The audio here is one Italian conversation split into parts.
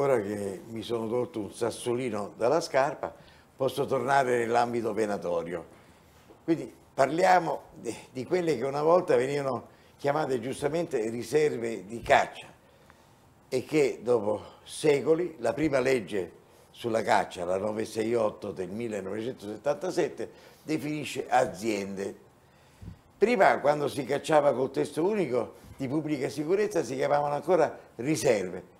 ora che mi sono tolto un sassolino dalla scarpa, posso tornare nell'ambito venatorio. Quindi parliamo di quelle che una volta venivano chiamate giustamente riserve di caccia e che dopo secoli la prima legge sulla caccia, la 968 del 1977, definisce aziende. Prima, quando si cacciava col testo unico di pubblica sicurezza, si chiamavano ancora riserve.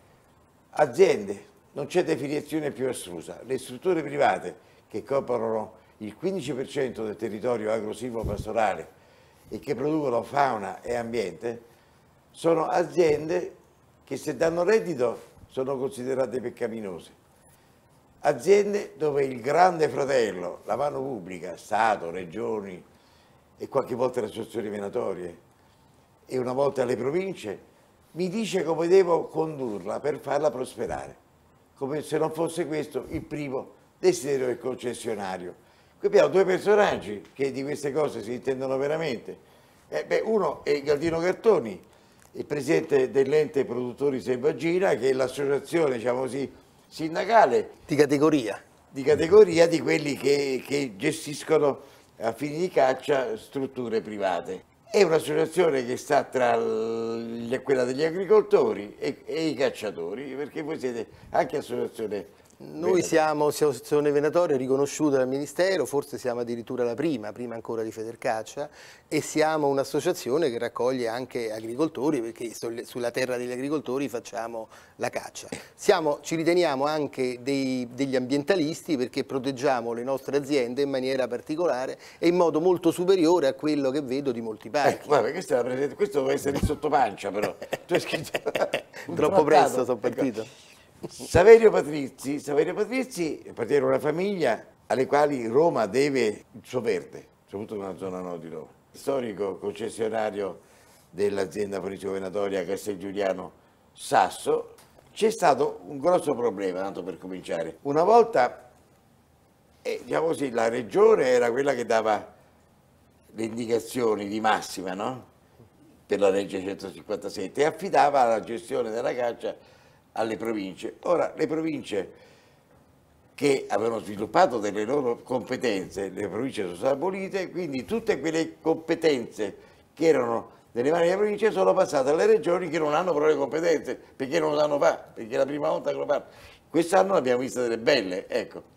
Aziende, non c'è definizione più assoluta. Le strutture private che coprono il 15% del territorio pastorale e che producono fauna e ambiente sono aziende che se danno reddito sono considerate peccaminose. Aziende dove il grande fratello, la mano pubblica, Stato, regioni e qualche volta le associazioni venatorie e una volta le province mi dice come devo condurla per farla prosperare, come se non fosse questo il primo desiderio del concessionario. Qui abbiamo due personaggi che di queste cose si intendono veramente. Eh beh, uno è Galdino Cartoni, il presidente dell'ente produttori Selvaggina, che è l'associazione, diciamo così, sindacale. Di categoria. Di categoria di quelli che, che gestiscono a fini di caccia strutture private. È un'associazione che sta tra quella degli agricoltori e... e, i cacciatori, perché voi siete anche associazione noi siamo un'associazione venatoria riconosciuta dal Ministero, forse siamo addirittura la prima, prima ancora di Federcaccia, e siamo un'associazione che raccoglie anche agricoltori, perché sulla terra degli agricoltori facciamo la caccia. Siamo, ci riteniamo anche dei, degli ambientalisti perché proteggiamo le nostre aziende in maniera particolare e in modo molto superiore a quello che vedo di molti eh, parchi. Ecco, guarda, questa questo doveva essere il sottopancia però. Troppo presto sono ecco. partito. Ecco. Saverio Patrizi, Saverio Patrizi appartiene a una famiglia alle quali Roma deve il suo verde, soprattutto nella zona nord di Roma. Storico concessionario dell'azienda poliziogovernatoria Castel Giuliano Sasso, c'è stato un grosso problema, tanto per cominciare. Una volta, eh, diciamo così, la regione era quella che dava le indicazioni di massima, no? Per la legge 157 e affidava la gestione della caccia alle province. Ora, le province che avevano sviluppato delle loro competenze, le province sono state abolite, quindi tutte quelle competenze che erano nelle mani delle province sono passate alle regioni che non hanno proprio competenze, perché non lo sanno fare, perché è la prima volta che lo fanno. Quest'anno abbiamo visto delle belle, ecco.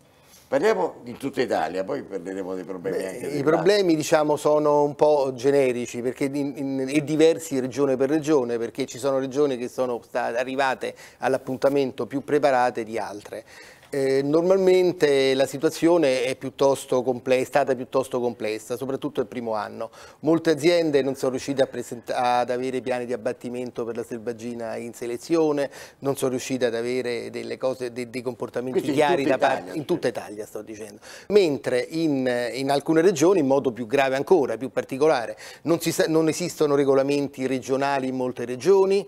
Parliamo di tutta Italia, poi parleremo dei problemi Beh, anche. I problemi diciamo, sono un po' generici perché in, in, e diversi regione per regione, perché ci sono regioni che sono arrivate all'appuntamento più preparate di altre. Eh, normalmente la situazione è, piuttosto complessa, è stata piuttosto complessa, soprattutto il primo anno. Molte aziende non sono riuscite ad avere piani di abbattimento per la selvaggina in selezione, non sono riuscite ad avere cose, dei, dei, comportamenti Quindi chiari da parte, in tutta Italia sto dicendo, mentre in, in, alcune regioni in modo più grave ancora, più particolare, non, si, non esistono regolamenti regionali in molte regioni,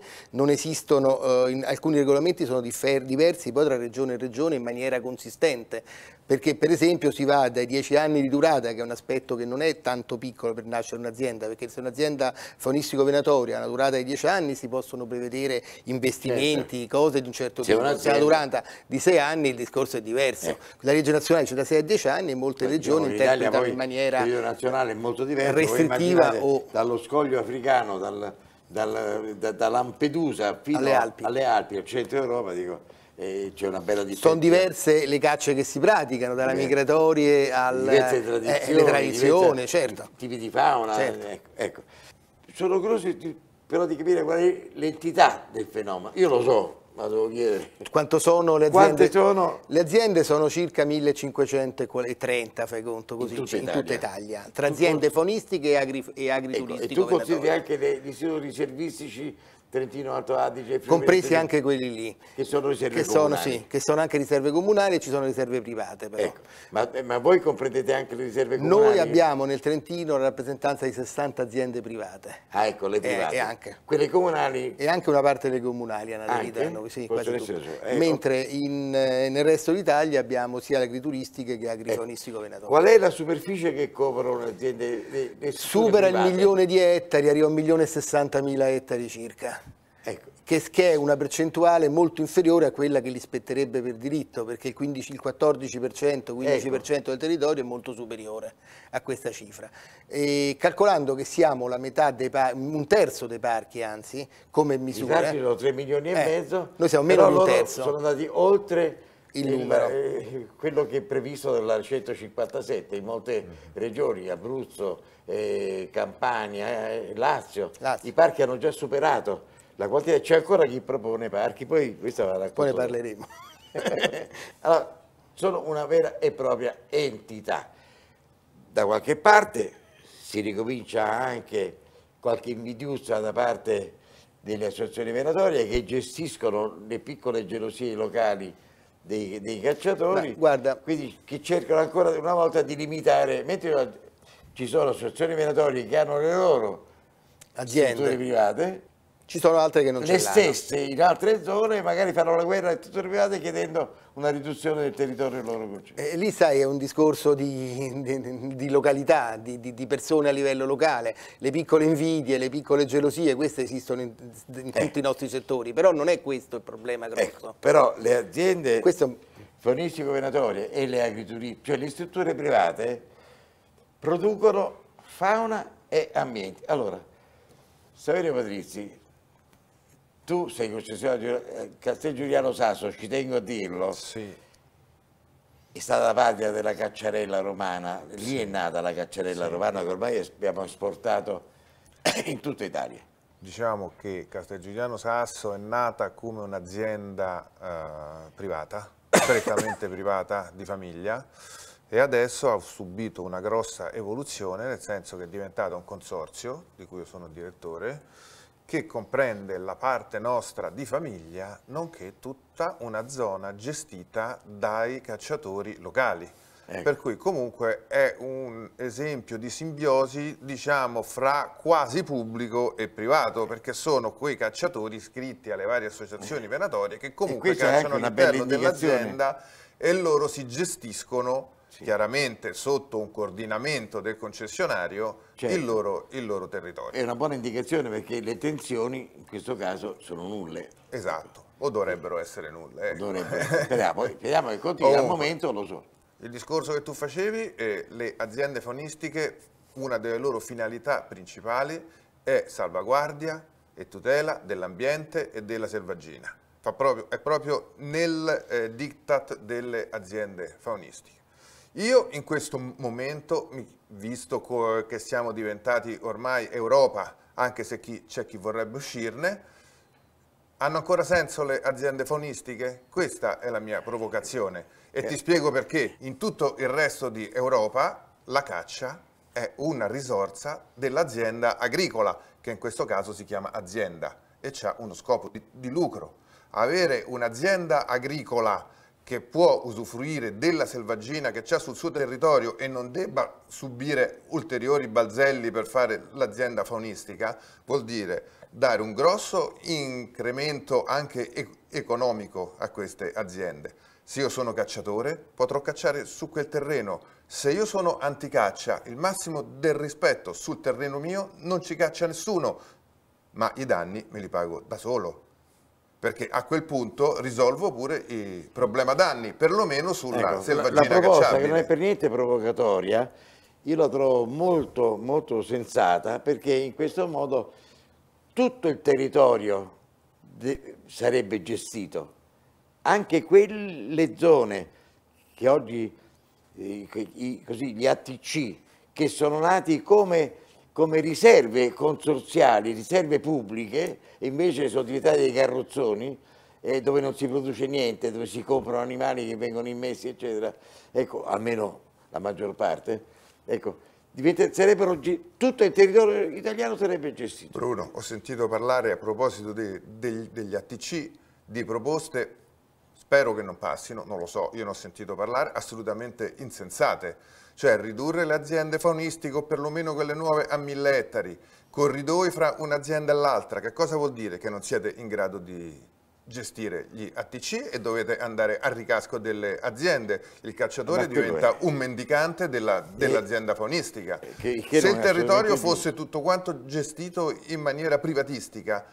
esistono, eh, in, alcuni regolamenti sono differ, diversi poi tra regione e regione in maniera maniera consistente, perché per esempio si va dai 10 anni di durata, che è un aspetto che non è tanto piccolo per nascere un'azienda, perché se un'azienda faunistico-venatoria ha una durata di 10 anni si possono prevedere investimenti, certo. cose di un certo tipo, se ha una durata di 6 anni il discorso è diverso. Eh. La legge nazionale c'è da 6 a 10 anni e molte Perché diciamo regioni interpretano in maniera diverso, restrittiva o... dallo scoglio africano, dal, dal, da, da, Lampedusa fino alle Alpi. alle Alpi, al centro Europa, dico c'è una bella differenza. Sono diverse le cacce che si praticano, dalle eh, migratorie alle eh, eh, tradizioni, eh, tradizioni certo. tipi di fauna. Certo. Ecco, ecco. Sono curioso però di capire qual è l'entità del fenomeno. Io lo so, ma devo chiedere. Quanto sono le aziende? Sono? Le aziende sono circa 1530, fai conto così, in tutta, in Italia. tutta Italia, tra tu aziende fonistiche e, agri e agrituristica. Ecco, e tu consideri anche gli istituti servistici Trentino Alto Adige. Fiume, Compresi Trentino, anche quelli lì. Che sono riserve che comunali. Sono, sì, che sono anche riserve comunali e ci sono riserve private ecco, ma, eh, ma, voi comprendete anche le riserve comunali? Noi abbiamo nel Trentino la rappresentanza di 60 aziende private. Ah ecco, le private. Eh, e anche. Quelle comunali? E anche una parte delle comunali, anche? sì, eh, Mentre in, eh, nel resto d'Italia abbiamo sia le agrituristiche che agrifonistico ecco. venatorio. Qual è la superficie che coprono le aziende? Le, le Supera private? il milione di ettari, arriva a 1 milione e 60 ettari circa. Ecco, che, che, è una percentuale molto inferiore a quella che gli spetterebbe per diritto, perché il, 15, il 14%, 15% ecco. del territorio è molto superiore a questa cifra. E calcolando che siamo un terzo dei parchi, anzi, come misura... I parchi sono 3 milioni e eh, mezzo, noi siamo meno di un terzo. sono andati oltre il numero. Il, eh, quello che è previsto dalla 157 in molte mm. regioni, Abruzzo, eh, Campania, eh, Lazio, Lazio, i parchi hanno già superato la quantità, c'è ancora chi propone parchi, poi questa va raccontata. Poi ne parleremo. allora, sono una vera e propria entità. Da qualche parte si ricomincia anche qualche invidiusa da parte delle associazioni venatorie che gestiscono le piccole gelosie locali dei, dei calciatori, Ma, guarda, quindi che cercano ancora una volta di limitare, mentre ci sono associazioni venatorie che hanno le loro aziende private, ci sono altre che non ce l'hanno. Le stesse in altre zone magari fanno la guerra a tutte le private chiedendo una riduzione del territorio loro concesso. E lì sai è un discorso di, di, di località, di, di, persone a livello locale, le piccole invidie, le piccole gelosie, queste esistono in, in eh. tutti i nostri settori, però non è questo il problema ecco, grosso. Ecco, però le aziende questo... faunistico governatori e le agriturie, cioè le strutture private producono fauna e ambiente. Allora, Saverio Patrizzi tu sei concessionario di eh, Castel Giuliano Sasso, ci tengo a dirlo, sì. è stata la patria della cacciarella romana, lì sì. è nata la cacciarella sì. romana che ormai abbiamo esportato in tutta Italia. Diciamo che Castel Giuliano Sasso è nata come un'azienda eh, privata, prettamente privata, di famiglia, e adesso ha subito una grossa evoluzione, nel senso che è diventato un consorzio, di cui io sono direttore, che comprende la parte nostra di famiglia, nonché tutta una zona gestita dai cacciatori locali. Ecco. Per cui comunque è un esempio di simbiosi, diciamo, fra quasi pubblico e privato, perché sono quei cacciatori iscritti alle varie associazioni venatorie che comunque cacciano all'interno dell'azienda e loro si gestiscono sì. chiaramente sotto un coordinamento del concessionario certo. il, loro, il, loro, territorio. È una buona indicazione perché le tensioni in questo caso sono nulle. Esatto, o dovrebbero essere nulle. Ecco. Dovrebbero. Speriamo, speriamo che continui, al momento lo so. Il discorso che tu facevi, eh, le aziende fonistiche, una delle loro finalità principali è salvaguardia e tutela dell'ambiente e della selvaggina. Proprio, è proprio nel eh, diktat delle aziende faunistiche. Io in questo momento, visto che siamo diventati ormai Europa, anche se c'è chi vorrebbe uscirne, hanno ancora senso le aziende faunistiche? Questa è la mia provocazione e eh. ti spiego perché. In tutto il resto di Europa la caccia è una risorsa dell'azienda agricola, che in questo caso si chiama azienda e ha uno scopo di, di lucro. Avere un'azienda agricola che può usufruire della selvaggina che c'è sul suo territorio e non debba subire ulteriori balzelli per fare l'azienda faunistica, vuol dire dare un grosso incremento anche economico a queste aziende. Se io sono cacciatore, potrò cacciare su quel terreno. Se io sono anticaccia, il massimo del rispetto sul terreno mio non ci caccia nessuno, ma i danni me li pago da solo perché a quel punto risolvo pure il problema danni, perlomeno sulla ecco, selvaggina La proposta cacciabile. che non è per niente provocatoria, io la trovo molto, molto sensata, perché in questo modo tutto il territorio sarebbe gestito, anche quelle zone che oggi, eh, così, gli ATC, che sono nati come come riserve consorziali, riserve pubbliche, invece sono diventate dei carrozzoni, eh, dove non si produce niente, dove si comprano animali che vengono immessi, eccetera, ecco, almeno la maggior parte, ecco, sarebbero, tutto il territorio italiano sarebbe gestito. Bruno, ho sentito parlare a proposito de, de, degli ATC di proposte, spero che non passino, non lo so, io ne ho sentito parlare, assolutamente insensate cioè ridurre le aziende faunistiche o perlomeno quelle nuove a mille ettari, corridoi fra un'azienda e l'altra, che cosa vuol dire che non siete in grado di gestire gli ATC e dovete andare a ricasco delle aziende. Il cacciatore diventa un mendicante dell'azienda dell faunistica. Che, che Se il territorio fosse tutto quanto gestito in maniera privatistica,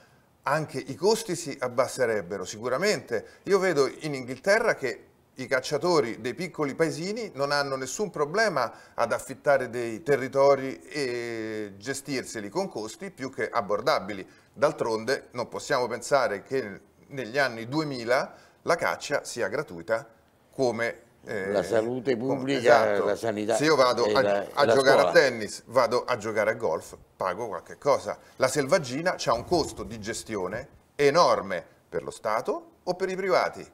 anche i costi si abbasserebbero sicuramente. Io vedo in Inghilterra che i cacciatori dei piccoli paesini non hanno nessun problema ad affittare dei territori e gestirseli con costi più che abbordabili. D'altronde non possiamo pensare che negli anni 2000 la caccia sia gratuita come eh, la salute pubblica, esatto. la sanità. Se io vado a, la, a giocare scuola. a tennis, vado a giocare a golf, pago qualche cosa. La selvaggina ha un costo di gestione enorme per lo Stato o per i privati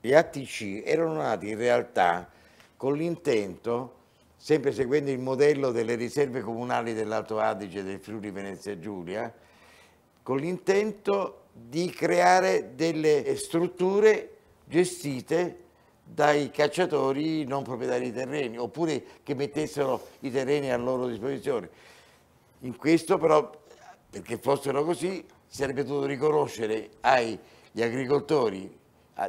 gli ATC erano nati in realtà con l'intento, sempre seguendo il modello delle riserve comunali dell'Alto Adige e del Friuli Venezia Giulia, con l'intento di creare delle strutture gestite dai cacciatori non proprietari di terreni, oppure che mettessero i terreni a loro disposizione. In questo però, perché fossero così, sarebbe dovuto riconoscere agli agricoltori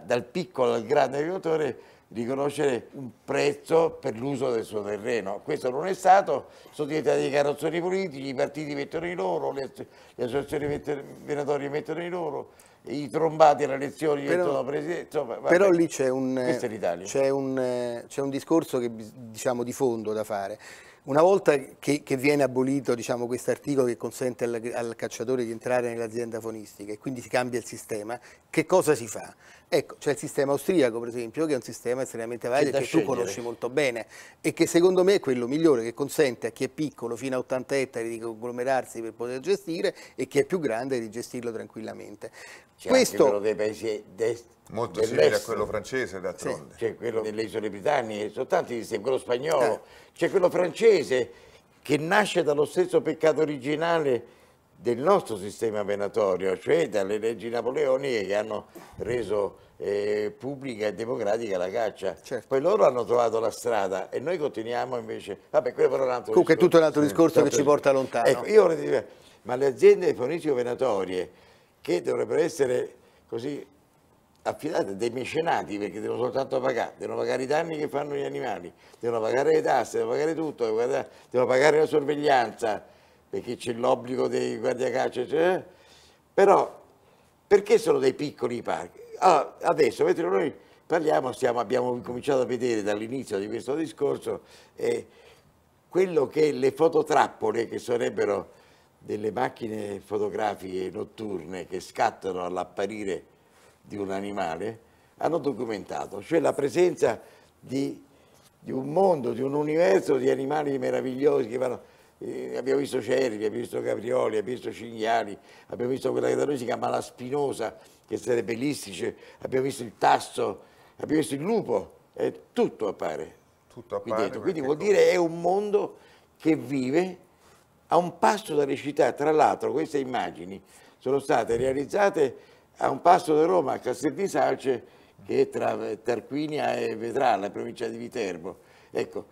dal piccolo al grande agricoltore riconoscere un prezzo per l'uso del suo terreno. Questo non è stato, sono diventati dei carrozzoni politici, i partiti mettono i loro, le, le associazioni mettono, venatorie mettono i loro, i trombati alle elezioni però, mettono presidente. Insomma, vabbè, però lì c'è un, un, un, discorso che, diciamo, di fondo da fare. Una volta che, che viene abolito diciamo, questo articolo che consente al, al cacciatore di entrare nell'azienda fonistica e quindi si cambia il sistema, che cosa si fa? Ecco, c'è il sistema austriaco, per esempio, che è un sistema estremamente valido che, che tu conosci molto bene e che secondo me è quello migliore che consente a chi è piccolo fino a 80 ettari di conglomerarsi per poter gestire e chi è più grande di gestirlo tranquillamente. Cioè, Questo... quello dei paesi dest... Molto simile a quello francese d'altronde. Sì. C'è quello delle isole britanniche, sono tanti esiste quello spagnolo, eh. c'è quello francese che nasce dallo stesso peccato originale del nostro sistema venatorio, cioè dalle leggi napoleoniche che hanno reso eh, pubblica e democratica la caccia. Certo. Poi loro hanno trovato la strada e noi continuiamo invece... Vabbè, quello però è un altro Comunque discorso. è tutto un altro discorso eh, che ci porta lontano. Ecco, io vorrei dire, ma le aziende faunistico-venatorie che dovrebbero essere così affidate dei mecenati perché devono soltanto pagare, devono pagare i danni che fanno gli animali, devono pagare le tasse, devono pagare tutto, devono pagare la sorveglianza, perché c'è l'obbligo dei guardiacaccia, cioè, eh? però perché sono dei piccoli i parchi? Allora, ah, adesso, mentre noi parliamo, stiamo, abbiamo cominciato a vedere dall'inizio di questo discorso eh, quello che le fototrappole, che sarebbero delle macchine fotografiche notturne che scattano all'apparire di un animale, hanno documentato, cioè la presenza di, di un mondo, di un universo di animali meravigliosi che vanno eh, abbiamo visto Cervi, abbiamo visto Caprioli, abbiamo visto Cinghiali, abbiamo visto quella che da noi si chiama la Spinosa, che sarebbe l'Istice, abbiamo visto il Tasso, abbiamo visto il Lupo, è eh, tutto appare. Tutto appare. Quindi vuol come... dire è un mondo che vive a un passo dalle città, tra l'altro queste immagini sono state realizzate a un passo da Roma, a Castel di Salce, che è tra Tarquinia e Vetrà, la provincia di Viterbo. Ecco,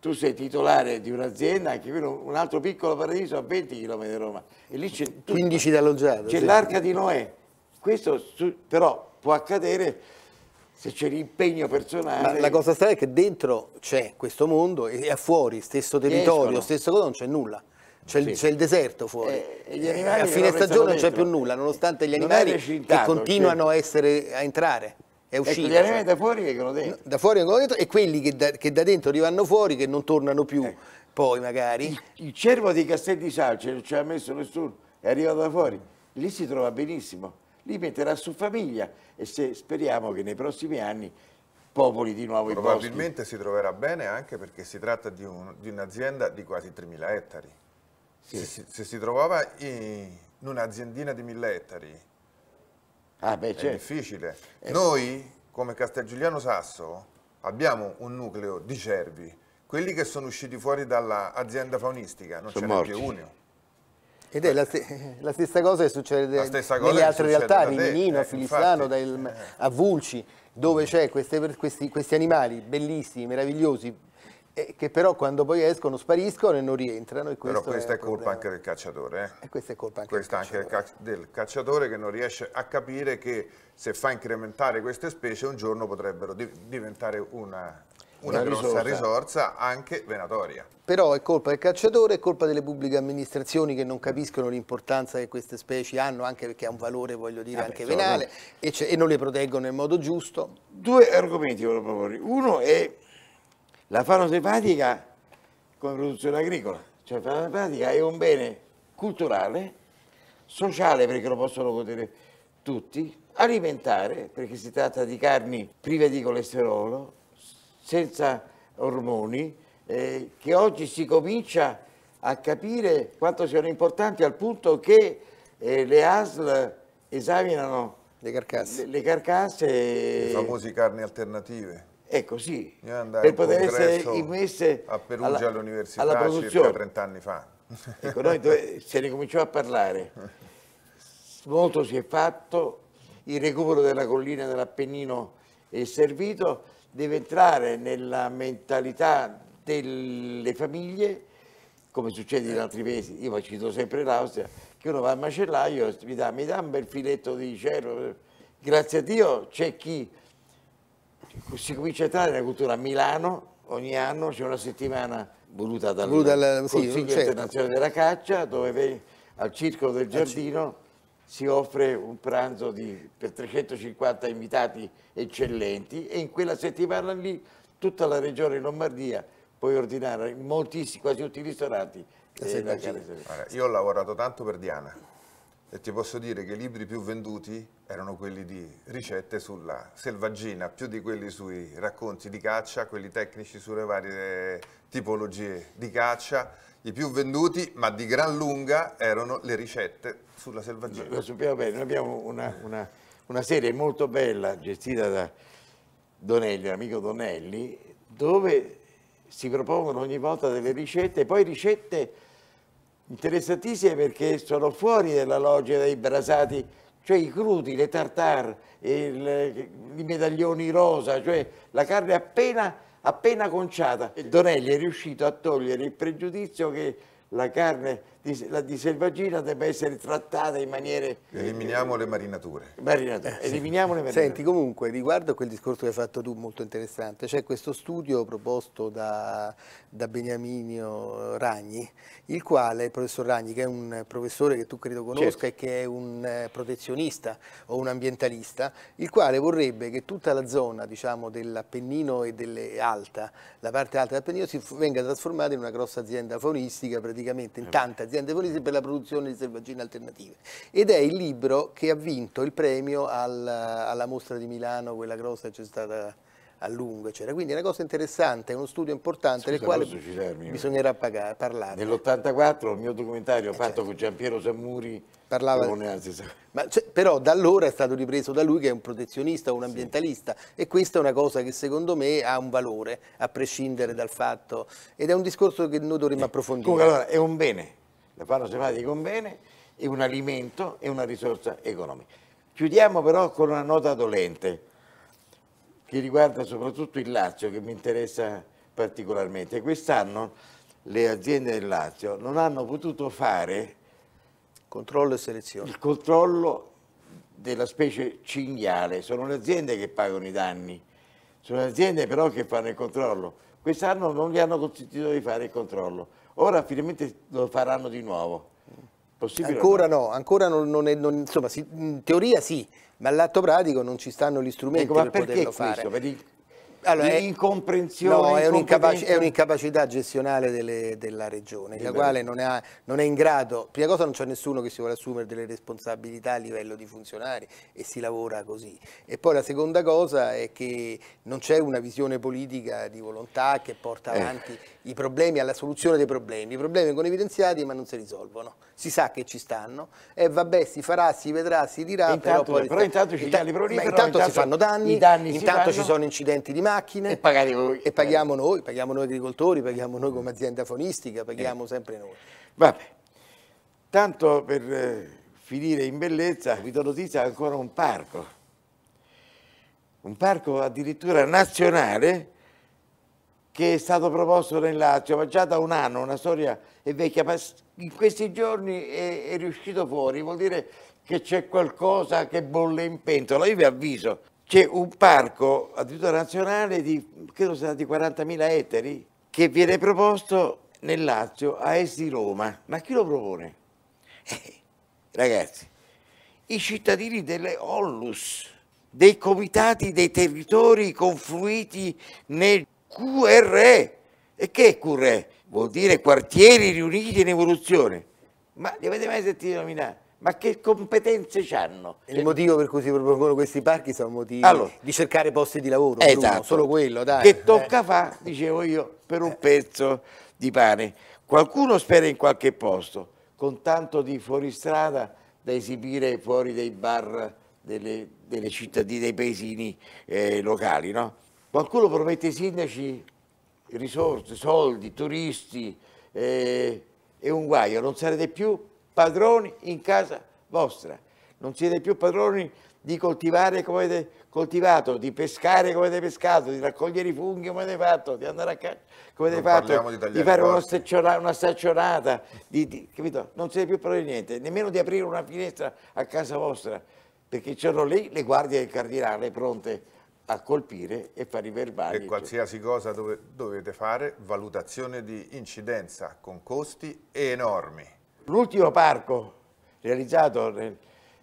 tu sei titolare di un'azienda, anche qui un altro piccolo paradiso a 20 km da Roma, e lì c'è 15 dall'Oggiato. C'è sì. l'arca di Noè. Questo su, però può accadere se c'è l'impegno personale. Ma la cosa strana è che dentro c'è questo mondo e a fuori, stesso territorio, stesso cosa, non c'è nulla. C'è il, sì. il, deserto fuori. Eh, e a fine stagione non c'è più nulla, nonostante gli animali che continuano cioè. a, essere, a entrare è uscito. Ecco, cioè. da fuori vengono dentro. No, da fuori vengono dentro e quelli che da, che da dentro li fuori che non tornano più ecco. poi magari. Il, il cervo di Castel di Salce non ci ha messo nessuno, è arrivato da fuori, lì si trova benissimo, lì metterà su famiglia e se, speriamo che nei prossimi anni popoli di nuovo Probabilmente i si troverà bene anche perché si tratta di, un'azienda un di quasi 3.000 ettari. Sì. Se, se, si trovava in un'aziendina di 1.000 ettari Ah, beh, certo. È difficile. Eh. Noi, come Castelgiuliano Sasso, abbiamo un nucleo di cervi. Quelli che sono usciti fuori dall'azienda faunistica, non c'è più uno. Ed è la, st la, stessa cosa che succede cosa nelle altre realtà, Riminino, eh, Filistrano, eh. a Vulci, dove mm. c'è questi, questi animali bellissimi, meravigliosi, eh, che però quando poi escono spariscono e non rientrano. però questa è, è colpa anche del cacciatore. Eh? E questa è colpa anche, del, anche cacciatore. del cacciatore che non riesce a capire che se fa incrementare queste specie un giorno potrebbero di diventare una, una, una grossa risorsa. risorsa anche venatoria. Però è colpa del cacciatore, è colpa delle pubbliche amministrazioni che non capiscono l'importanza che queste specie hanno, anche perché ha un valore, voglio dire, ah, anche venale, e, e, non le proteggono nel modo giusto. Due argomenti volevo proporre. Uno è la fanotepatica come produzione agricola, cioè la fanotepatica è un bene culturale, sociale perché lo possono godere tutti, alimentare perché si tratta di carni prive di colesterolo, senza ormoni, eh, che oggi si comincia a capire quanto siano importanti al punto che eh, le ASL esaminano le carcasse. Le, le carcasse. Le famose carni alternative è così, per poter essere immesse a Perugia alla, all'università alla produzione. circa 30 anni fa. Ecco, noi dove, se ne cominciò a parlare, molto si è fatto, il recupero della collina dell'Appennino è servito, deve entrare nella mentalità delle famiglie, come succede in altri paesi, io cito sempre l'Austria, che uno va al macellaio e mi dà, mi dà un bel filetto di cielo, grazie a Dio c'è chi si comincia a entrare nella cultura a Milano, ogni anno c'è una settimana voluta dal voluta dalla, Consiglio sì, certo. Internazionale della Caccia dove al Circolo del Giardino si offre un pranzo di, per 350 invitati eccellenti e in quella settimana lì tutta la regione Lombardia puoi ordinare in moltissimi, quasi tutti i ristoranti. Eh, allora, io ho lavorato tanto per Diana e ti posso dire che i libri più venduti erano quelli di ricette sulla selvaggina, più di quelli sui racconti di caccia, quelli tecnici sulle varie tipologie di caccia. I più venduti, ma di gran lunga, erano le ricette sulla selvaggina. Lo sappiamo bene, noi abbiamo una, una, una serie molto bella gestita da Donelli, l'amico Donelli, dove si propongono ogni volta delle ricette, e poi ricette interessantissime perché sono fuori della loggia dei brasati, cioè i crudi, le tartare, il, i medaglioni rosa, cioè la carne appena, appena conciata. E Donelli è riuscito a togliere il pregiudizio che la carne la di diselvagina debba essere trattata in maniera... Eliminiamo le marinature. marinature. Eh, sì. Eliminiamo le marinature. Senti, comunque, riguardo a quel discorso che hai fatto tu, molto interessante, c'è questo studio proposto da, da Beniamino Ragni, il quale, il professor Ragni, che è un professore che tu credo conosca certo. e che è un eh, protezionista o un ambientalista, il quale vorrebbe che tutta la zona, diciamo, dell'Appennino e delle Alta, la parte alta dell'Appennino, si venga trasformata in una grossa azienda faunistica, praticamente in eh tante aziende Arti polisi per la produzione di selvaggine alternative. Ed è il libro che ha vinto il premio al, alla mostra di Milano, quella grossa c'è stata a lungo, eccetera. Quindi è una cosa interessante, è uno studio importante Scusa, del quale bisognerà pagare, parlare. Nell'84 il mio documentario eh fatto certo. con Giampiero Sammuri parlava ma cioè, però da allora è stato ripreso da lui che è un protezionista, un ambientalista sì. e questa è una cosa che secondo me ha un valore a prescindere dal fatto ed è un discorso che noi dovremmo eh, approfondire. Comunque allora è un bene la fanno sembrare di convene, è un alimento e una risorsa economica. Chiudiamo però con una nota dolente che riguarda soprattutto il Lazio che mi interessa particolarmente. Quest'anno le aziende del Lazio non hanno potuto fare controllo e selezione. il controllo della specie cinghiale, sono le aziende che pagano i danni, sono le aziende però che fanno il controllo. Quest'anno non gli hanno consentito di fare il controllo Ora finalmente lo faranno di nuovo. Possibile ancora no? no, ancora non, non è, non, insomma, si, in teoria sì, ma all'atto pratico non ci stanno gli strumenti ecco, per poterlo questo? fare. Per allora, è, incomprensione. No, è, un'incapac- è un'incapacità gestionale delle, della regione, la quale non è, non è, in grado, prima cosa non c'è nessuno che si vuole assumere delle responsabilità a livello di funzionari e si lavora così. E poi la seconda cosa è che non c'è una visione politica di volontà che porta eh. avanti eh. i problemi alla soluzione dei problemi. I problemi vengono evidenziati ma non si risolvono. Si sa che ci stanno e vabbè si farà, si vedrà, si dirà. Intanto, però, poi, però intanto, intanto, proliferano, intanto, intanto si fanno danni, danni intanto ci sono incidenti di mare macchine. E pagare voi. E paghiamo certo. noi, paghiamo noi agricoltori, paghiamo noi come azienda fonistica, paghiamo eh. sempre noi. Vabbè, tanto per eh, finire in bellezza, Vito Notizia ha ancora un parco, un parco addirittura nazionale che è stato proposto nel Lazio, ma già da un anno, una storia è vecchia, ma in questi giorni è, è riuscito fuori, vuol dire che c'è qualcosa che bolle in pentola. Io vi avviso, c'è un parco addirittura nazionale di, credo sia di 40.000 ettari, che viene proposto nel Lazio a est di Roma. Ma chi lo propone? Eh, ragazzi, i cittadini delle Ollus, dei comitati dei territori confluiti nel QRE. E che è QRE? Vuol dire quartieri riuniti in evoluzione. Ma li avete mai sentiti nominare? ma che competenze hanno? Il motivo per cui si propongono questi parchi sono motivi allora, di cercare posti di lavoro, esatto, Bruno, solo quello, dai. Che tocca eh. fare, dicevo io, per un pezzo di pane. Qualcuno spera in qualche posto, con tanto di fuoristrada da esibire fuori dai bar delle, delle cittadine, dei paesini eh, locali, no? Qualcuno promette ai sindaci risorse, soldi, turisti, eh, è un guaio, non sarete più padroni in casa vostra, non siete più padroni di coltivare come avete coltivato, di pescare come avete pescato, di raccogliere i funghi come avete fatto, di andare a caccia come avete fatto, di, di, fare una staccionata, una staccionata di, di, capito? non siete più padroni di niente, nemmeno di aprire una finestra a casa vostra, perché c'erano lì le guardie del cardinale pronte a colpire e fare i verbali. Per qualsiasi cosa dove, dovete fare valutazione di incidenza con costi enormi. L'ultimo parco realizzato nel,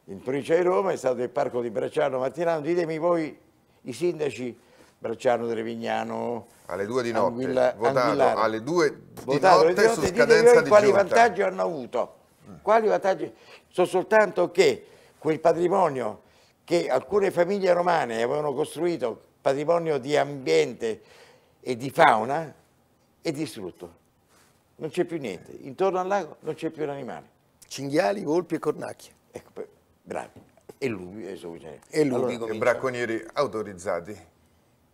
in provincia di Roma è stato il parco di Bracciano Mattinano. Ditemi voi i sindaci Bracciano Trevignano alle due di notte, Anguilla, votato alle due di votato notte, notte su scadenza voi di quali vantaggi hanno avuto? Quali vantaggi? So soltanto che quel patrimonio che alcune famiglie romane avevano costruito, patrimonio di ambiente e di fauna, è distrutto non c'è più niente, intorno al lago non c'è più un animale. Cinghiali, volpi e cornacchie. Ecco, bravi. E lupi, e, e, lupi allora, e bracconieri autorizzati.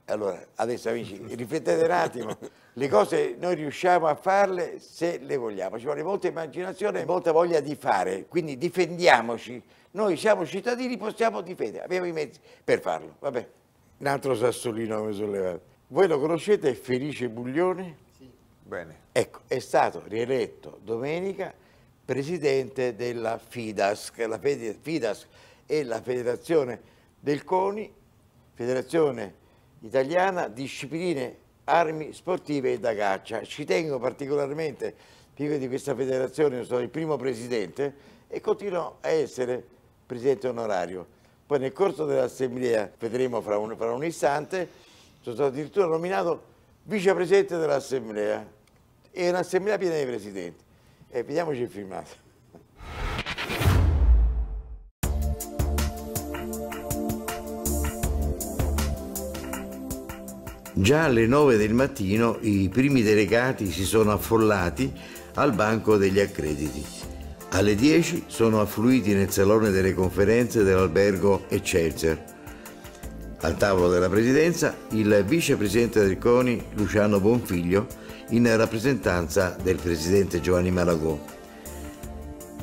Allora, adesso amici, riflettete un attimo, le cose noi riusciamo a farle se le vogliamo, ci vuole molta immaginazione e molta voglia di fare, quindi difendiamoci, noi siamo cittadini, possiamo difendere, abbiamo i mezzi per farlo, vabbè. Un altro sassolino mi sono levato. Voi lo conoscete, Felice Buglione? Sì. Bene. Ecco, è stato rieletto domenica presidente della FIDASC, la FIDASC è la federazione del CONI, federazione italiana discipline armi sportive e da caccia. Ci tengo particolarmente, figlio di questa federazione, sono il primo presidente e continuo a essere presidente onorario. Poi nel corso dell'assemblea, vedremo fra un, fra un istante, sono stato addirittura nominato vicepresidente dell'assemblea e un'assemblea piena di presidenti. E vediamoci il filmato. Già alle 9 del mattino i primi delegati si sono affollati al banco degli accrediti. Alle 10 sono affluiti nel salone delle conferenze dell'albergo Eccelser. Al tavolo della presidenza il vicepresidente del CONI Luciano Bonfiglio in rappresentanza del presidente Giovanni Malagò.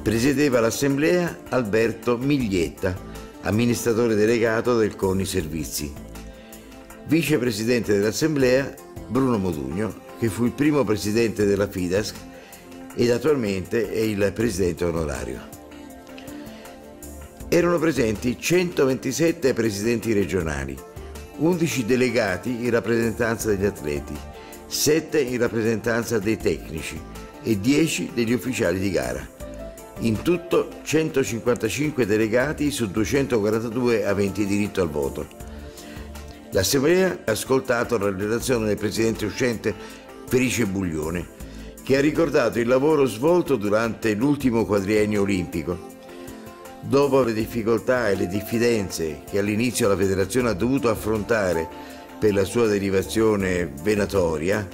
Presiedeva l'assemblea Alberto Miglietta, amministratore delegato del CONI Servizi. Vicepresidente dell'assemblea Bruno Modugno, che fu il primo presidente della FIDASC ed attualmente è il presidente onorario. Erano presenti 127 presidenti regionali, 11 delegati in rappresentanza degli atleti, 7 in rappresentanza dei tecnici e 10 degli ufficiali di gara. In tutto 155 delegati su 242 aventi diritto al voto. L'Assemblea ha ascoltato la relazione del Presidente uscente Felice Buglione, che ha ricordato il lavoro svolto durante l'ultimo quadriennio olimpico. Dopo le difficoltà e le diffidenze che all'inizio la federazione ha dovuto affrontare per la sua derivazione venatoria,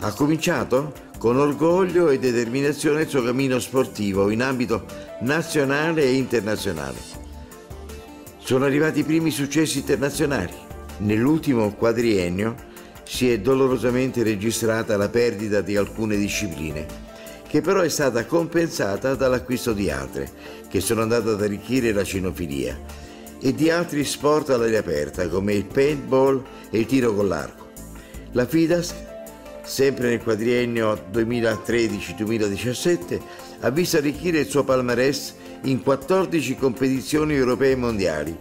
ha cominciato con orgoglio e determinazione il suo cammino sportivo in ambito nazionale e internazionale. Sono arrivati i primi successi internazionali. Nell'ultimo quadriennio si è dolorosamente registrata la perdita di alcune discipline, che però è stata compensata dall'acquisto di altre, che sono andate ad arricchire la cinofilia e di altri sport all'aria aperta come il paintball e il tiro con l'arco. La FIDAS, sempre nel quadriennio 2013-2017, ha visto arricchire il suo palmarès in 14 competizioni europee e mondiali.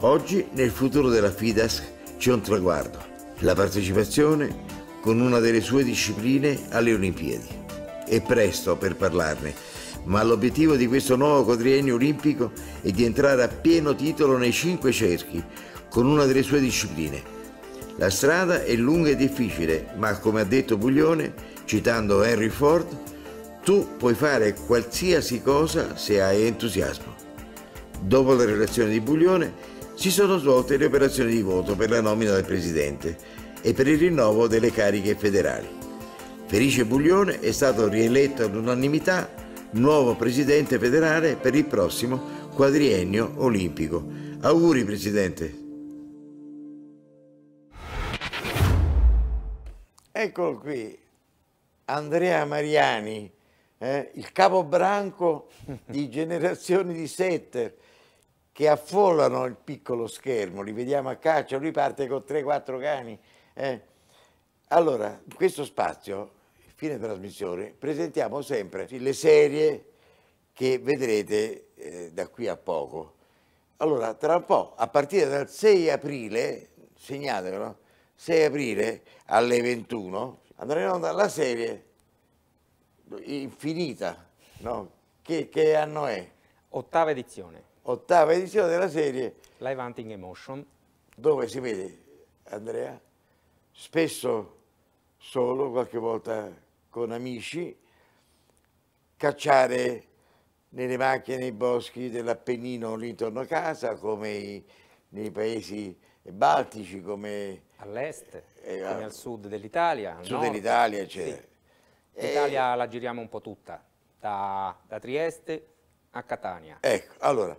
Oggi nel futuro della FIDAS c'è un traguardo, la partecipazione con una delle sue discipline alle Olimpiadi. E presto per parlarne ma l'obiettivo di questo nuovo quadriennio olimpico è di entrare a pieno titolo nei cinque cerchi, con una delle sue discipline. La strada è lunga e difficile, ma come ha detto Buglione, citando Henry Ford, tu puoi fare qualsiasi cosa se hai entusiasmo. Dopo la relazione di Buglione si sono svolte le operazioni di voto per la nomina del presidente e per il rinnovo delle cariche federali. Felice Buglione è stato rieletto all'unanimità nuovo presidente federale per il prossimo quadriennio olimpico. Auguri presidente. Eccolo qui, Andrea Mariani, eh, il branco di generazioni di setter che affollano il piccolo schermo, li vediamo a caccia, lui parte con 3-4 cani. Eh. Allora, questo spazio fine trasmissione presentiamo sempre le serie che vedrete eh, da qui a poco. Allora, tra un po', a partire dal 6 aprile, segnatevelo, 6 aprile alle 21, andrà in onda la serie Infinita, no? che, che anno è? Ottava edizione. Ottava edizione della serie. Live Hunting Emotion. Dove si vede, Andrea, spesso solo, qualche volta con amici, cacciare nelle macchie, nei boschi dell'Appennino lì intorno a casa, come i, nei paesi baltici, come... All'est, eh, ah. al sud dell'Italia. Sud dell'Italia, eccetera. Cioè. Sì. L'Italia e... la giriamo un po' tutta, da, da Trieste a Catania. Ecco, allora,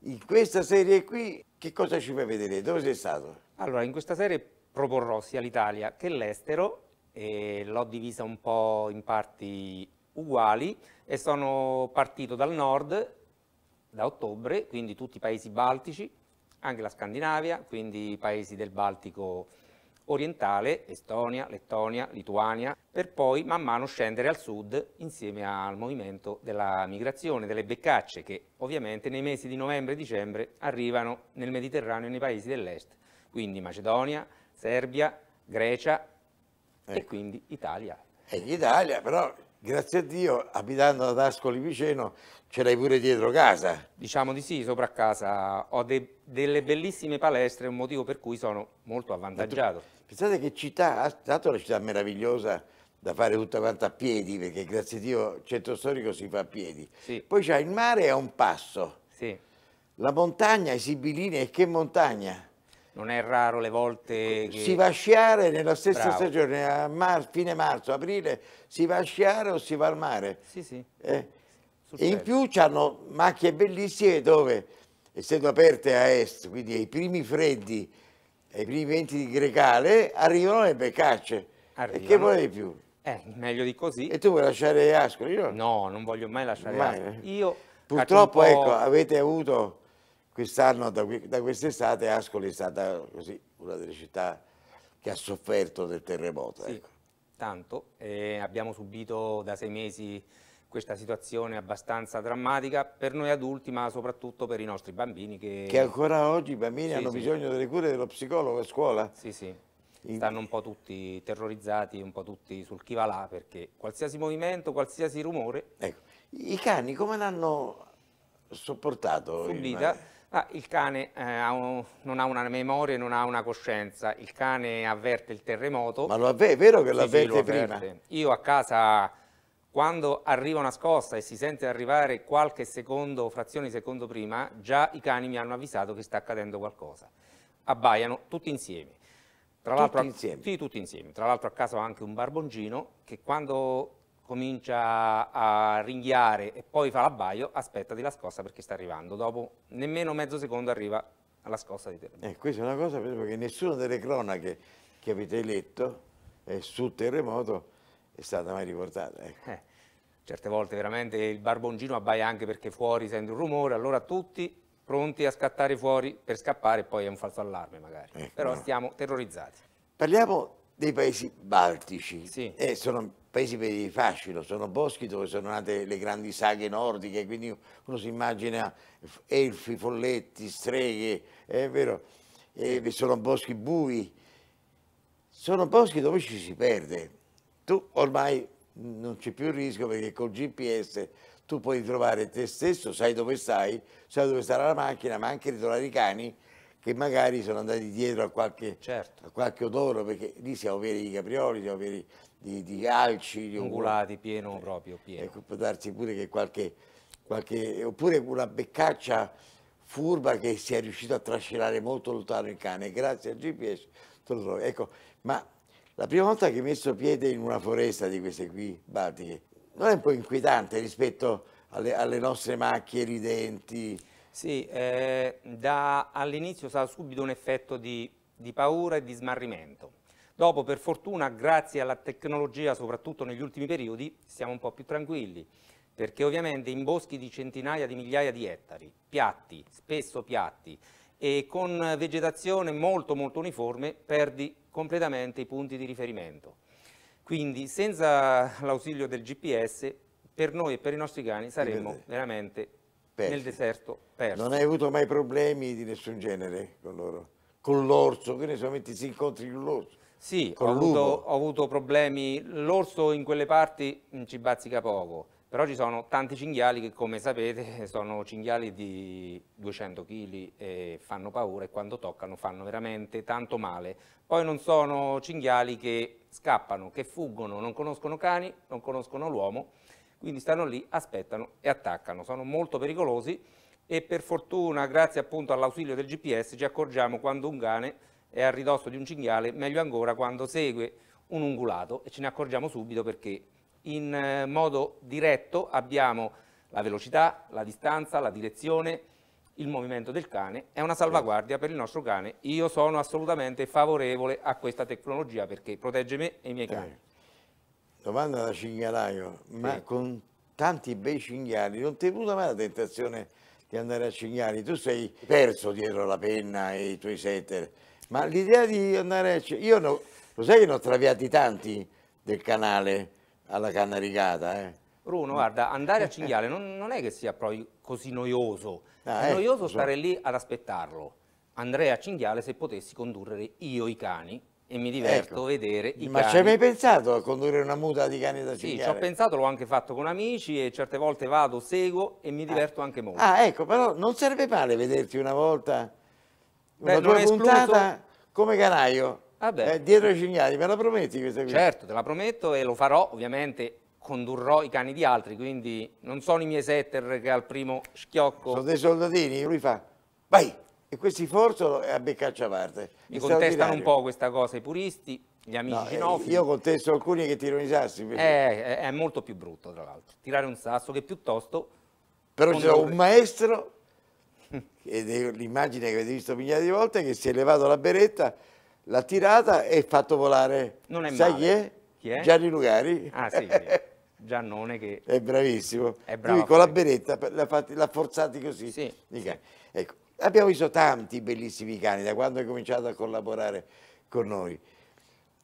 in questa serie qui che cosa ci fai vedere? Dove sei stato? Allora, in questa serie proporrò sia l'Italia che l'estero l'ho divisa un po' in parti uguali e sono partito dal nord da ottobre, quindi tutti i paesi baltici, anche la Scandinavia, quindi i paesi del Baltico orientale, Estonia, Lettonia, Lituania, per poi man mano scendere al sud insieme al movimento della migrazione, delle beccacce che ovviamente nei mesi di novembre e dicembre arrivano nel Mediterraneo e nei paesi dell'est, quindi Macedonia, Serbia, Grecia, Ecco. E quindi Italia. E l'Italia, però grazie a Dio, abitando ad Ascoli vicino, ce l'hai pure dietro casa. Diciamo di sì, sopra casa ho de delle bellissime palestre, un motivo per cui sono molto avvantaggiato. pensate che città, tanto una città meravigliosa da fare tutta quanta a piedi, perché grazie a Dio il centro storico si fa a piedi. Sì. Poi c'è il mare a un passo. Sì. La montagna, i Sibilini, e che montagna? non è raro le volte che... Si va a sciare nella stessa Bravo. stagione, a mar fine marzo, aprile, si va a sciare o si va al mare. Sì, sì. Eh? E in più hanno macchie bellissime dove, essendo aperte a est, quindi ai primi freddi, ai primi venti di Grecale, arrivano le beccacce. Arrivano. E che vuole di più? Eh, meglio di così. E tu vuoi lasciare Ascoli? No, no non voglio mai lasciare mai. Ascoli. Eh. Io Purtroppo, ecco, avete avuto Quest'anno, da, da quest'estate, Ascoli è stata così, una delle città che ha sofferto del terremoto. Sì, ecco. tanto. Eh, abbiamo subito da sei mesi questa situazione abbastanza drammatica per noi adulti ma soprattutto per i nostri bambini che, che ancora oggi i bambini sì, hanno sì. bisogno delle cure dello psicologo a scuola sì sì stanno un po' tutti terrorizzati un po' tutti sul chi va là perché qualsiasi movimento qualsiasi rumore ecco. i cani come l'hanno sopportato? subita in... Ah, il cane eh, ha un, non ha una memoria, non ha una coscienza, il cane avverte il terremoto. Ma lo avve- è vero che lo l'avverte sì, lo prima? Io a casa, quando arriva una scossa e si sente arrivare qualche secondo, frazione di secondo prima, già i cani mi hanno avvisato che sta accadendo qualcosa. Abbaiano tutti insieme. Tra tutti insieme? Sì, tutti insieme. Tra l'altro a casa ho anche un barboncino che quando comincia a ringhiare e poi fa l'abbaio, aspetta di la scossa perché sta arrivando. Dopo nemmeno mezzo secondo arriva alla scossa di terremoto. Eh, questa è una cosa che nessuna delle cronache che avete letto eh, sul terremoto è stata mai riportata. Ecco. Eh, certe volte veramente il barboncino abbaia anche perché fuori sente un rumore, allora tutti pronti a scattare fuori per scappare, e poi è un falso allarme magari. Ecco, Però stiamo terrorizzati. Parliamo dei paesi baltici. Sì. Eh, sono paesi di fascino, sono boschi dove sono nate le grandi saghe nordiche, quindi uno si immagina elfi, folletti, streghe, è vero, e sono boschi bui, sono boschi dove ci si perde. Tu ormai non c'è più il rischio perché col GPS tu puoi trovare te stesso, sai dove stai, sai dove sarà la macchina, ma anche ritrovare i cani che magari sono andati dietro a qualche, certo. a qualche odore, perché lì siamo veri i caprioli, siamo veri di, di calci. Di Ungulati, un... pieno proprio, pieno. E ecco, può darsi pure che qualche, qualche... oppure una beccaccia furba che si è riuscito a trascinare molto lontano il cane, grazie al GPS Ecco, ma la prima volta che hai messo piede in una foresta di queste qui, Batiche, non è un po' inquietante rispetto alle, alle nostre macchie ridenti? Sì, eh, all'inizio sarà subito un effetto di, di paura e di smarrimento Dopo, per fortuna, grazie alla tecnologia, soprattutto negli ultimi periodi, siamo un po' più tranquilli, perché ovviamente in boschi di centinaia di migliaia di ettari, piatti, spesso piatti, e con vegetazione molto molto uniforme, perdi completamente i punti di riferimento. Quindi senza l'ausilio del GPS, per noi e per i nostri cani saremmo veramente Persi. nel deserto persi. Non hai avuto mai problemi di nessun genere con loro? Con l'orso, che ne so, si incontri con l'orso? Sì, ho avuto, ho avuto, problemi, l'orso in quelle parti mm, ci bazzica poco, però ci sono tanti cinghiali che come sapete sono cinghiali di 200 kg e fanno paura e quando toccano fanno veramente tanto male. Poi non sono cinghiali che scappano, che fuggono, non conoscono cani, non conoscono l'uomo, quindi stanno lì, aspettano e attaccano, sono molto pericolosi e per fortuna grazie appunto all'ausilio del GPS ci accorgiamo quando un cane è a ridosso di un cinghiale, meglio ancora quando segue un ungulato e ce ne accorgiamo subito perché in eh, modo diretto abbiamo la velocità, la distanza, la direzione, il movimento del cane, è una salvaguardia per il nostro cane. Io sono assolutamente favorevole a questa tecnologia perché protegge me e i miei eh, cani. Eh. Domanda da cinghialaio, ma con tanti bei cinghiali non ti è venuta mai la tentazione di andare a cinghiali? Tu sei perso dietro la penna e i tuoi setter ma l'idea di andare a... Io no, lo sai che ne ho traviati tanti del canale alla canna rigata, eh? Bruno, guarda, andare a Cinghiale non, non è che sia proprio così noioso. Ah, è eh, noioso so. stare lì ad aspettarlo. Andrei a Cinghiale se potessi condurre io i cani e mi diverto ecco. a vedere i Ma cani. Ma ci hai mai pensato a condurre una muta di cani da Cinghiale? Sì, ci ho pensato, l'ho anche fatto con amici e certe volte vado, seguo e mi ah. diverto ah. anche molto. Ah, ecco, però non sarebbe male vederti una volta Beh, una tua puntata escluso... come canaio. Ah eh, dietro i cinghiali, me la prometti questa qui? Certo, te la prometto e lo farò, ovviamente condurrò i cani di altri, quindi non sono i miei setter che al primo schiocco... Sono dei soldatini, lui fa, vai! E questi forzano e a beccaccia a parte. Mi contestano un po' questa cosa i puristi, gli amici no, eh, cinofili. Io contesto alcuni che tirano i sassi. È, è, eh, eh, è molto più brutto, tra l'altro, tirare un sasso che piuttosto... Però c'è un maestro ed è l'immagine che avete visto migliaia di volte, che si è levato la beretta, l'ha tirata e ha fatto volare. Non è Sai chi è? chi è? Gianni Lugari. Ah sì, sì. Giannone che... È bravissimo. È bravo. Lui con la beretta l'ha forzati così. Sì, sì. Ecco. Abbiamo visto tanti bellissimi cani da quando hai cominciato a collaborare con noi.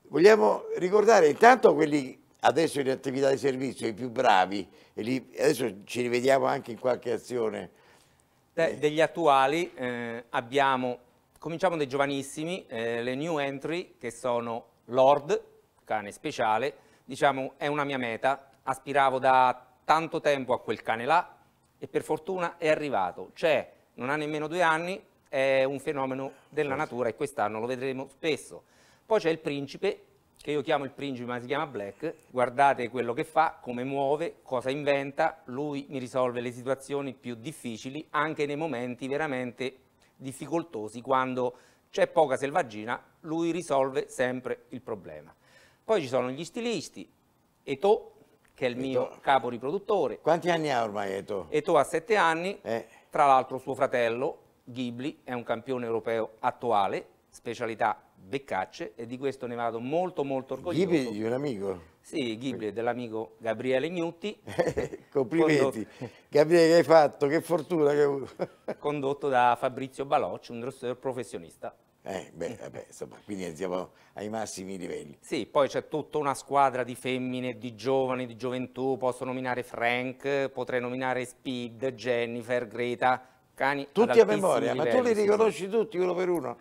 Vogliamo ricordare intanto quelli adesso in attività di servizio, i più bravi, e li, adesso ci rivediamo anche in qualche azione De degli attuali eh, abbiamo, cominciamo dai giovanissimi, eh, le new entry che sono Lord, cane speciale, diciamo è una mia meta, aspiravo da tanto tempo a quel cane là e per fortuna è arrivato, c'è, non ha nemmeno due anni, è un fenomeno della natura e quest'anno lo vedremo spesso. Poi c'è il principe che io chiamo il principe ma si chiama Black, guardate quello che fa, come muove, cosa inventa, lui mi risolve le situazioni più difficili anche nei momenti veramente difficoltosi, quando c'è poca selvaggina, lui risolve sempre il problema. Poi ci sono gli stilisti, Eto, che è il Eto. mio capo riproduttore. Quanti anni ha ormai Eto? Eto ha sette anni, eh. tra l'altro suo fratello Ghibli è un campione europeo attuale, specialità Beccacce e di questo ne vado molto molto orgoglioso. Ghibli di un amico? Sì, Ghibli dell'amico Gabriele Gnutti. Complimenti. Gabriele che hai fatto, che fortuna che hai avuto. condotto da Fabrizio Balocci, un dresseur professionista. Eh, beh, vabbè, insomma, quindi siamo ai massimi livelli. Sì, poi c'è tutta una squadra di femmine, di giovani, di gioventù, posso nominare Frank, potrei nominare Speed, Jennifer, Greta, cani Tutti a memoria, livelli, ma tu li riconosci sì, tutti uno per uno?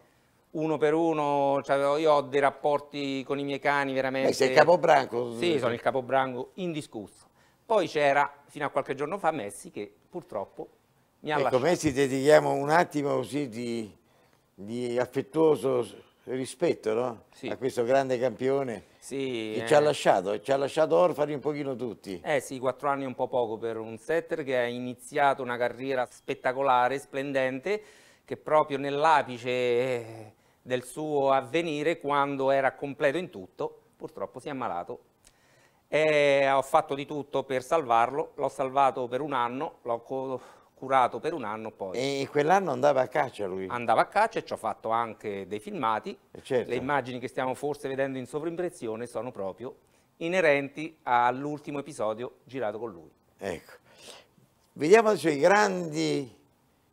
uno per uno, cioè io ho dei rapporti con i miei cani veramente... Beh, sei il capobranco? Sì, sono il capobranco indiscusso. Poi c'era, fino a qualche giorno fa, Messi che purtroppo mi ha ecco, lasciato. Ecco, Messi dedichiamo un attimo così di, di affettuoso rispetto no? sì. a questo grande campione sì, che eh. ci ha lasciato, ci ha lasciato orfani un pochino tutti. Eh sì, quattro anni è un po' poco per un setter che ha iniziato una carriera spettacolare, splendente, che proprio nell'apice del suo avvenire quando era completo in tutto, purtroppo si è ammalato e ho fatto di tutto per salvarlo, l'ho salvato per un anno, l'ho curato per un anno poi. E quell'anno andava a caccia lui? Andava a caccia e ci ho fatto anche dei filmati, eh, certo. le immagini che stiamo forse vedendo in sovrimpressione sono proprio inerenti all'ultimo episodio girato con lui. Ecco, vediamo i grandi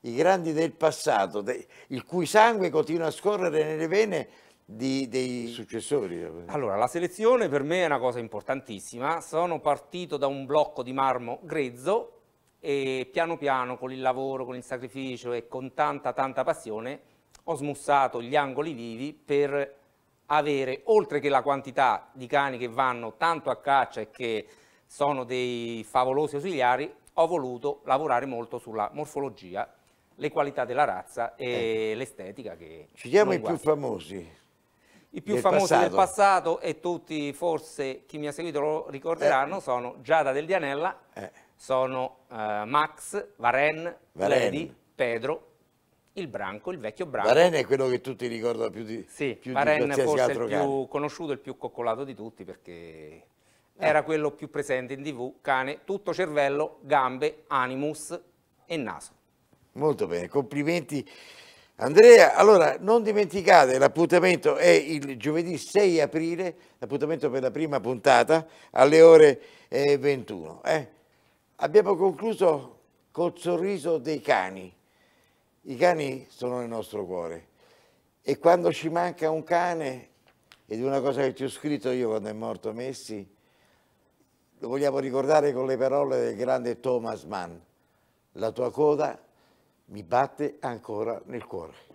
i grandi del passato, de, il cui sangue continua a scorrere nelle vene di, dei successori. Allora, la selezione per me è una cosa importantissima. Sono partito da un blocco di marmo grezzo e piano piano con il lavoro, con il sacrificio e con tanta tanta passione ho smussato gli angoli vivi per avere, oltre che la quantità di cani che vanno tanto a caccia e che sono dei favolosi ausiliari, ho voluto lavorare molto sulla morfologia le qualità della razza e eh. l'estetica che Citiamo i più famosi. I più del famosi passato. del passato e tutti forse chi mi ha seguito lo ricorderanno eh. sono Giada del Dianella, eh. sono uh, Max, Varen, Varen, Ledi, Pedro, il branco, il vecchio branco. Varen è quello che tutti ricordano più di Sì, più Varen di forse è il cane. conosciuto, il più coccolato di tutti perché eh. era quello più presente in tv, cane, tutto cervello, gambe, animus e naso. Molto bene, complimenti. Andrea, allora non dimenticate, l'appuntamento è il giovedì 6 aprile, l'appuntamento per la prima puntata alle ore eh, 21. Eh. Abbiamo concluso col sorriso dei cani. I cani sono nel nostro cuore e quando ci manca un cane, ed è una cosa che ti ho scritto io quando è morto Messi, lo vogliamo ricordare con le parole del grande Thomas Mann, la tua coda mi batte ancora nel cuore.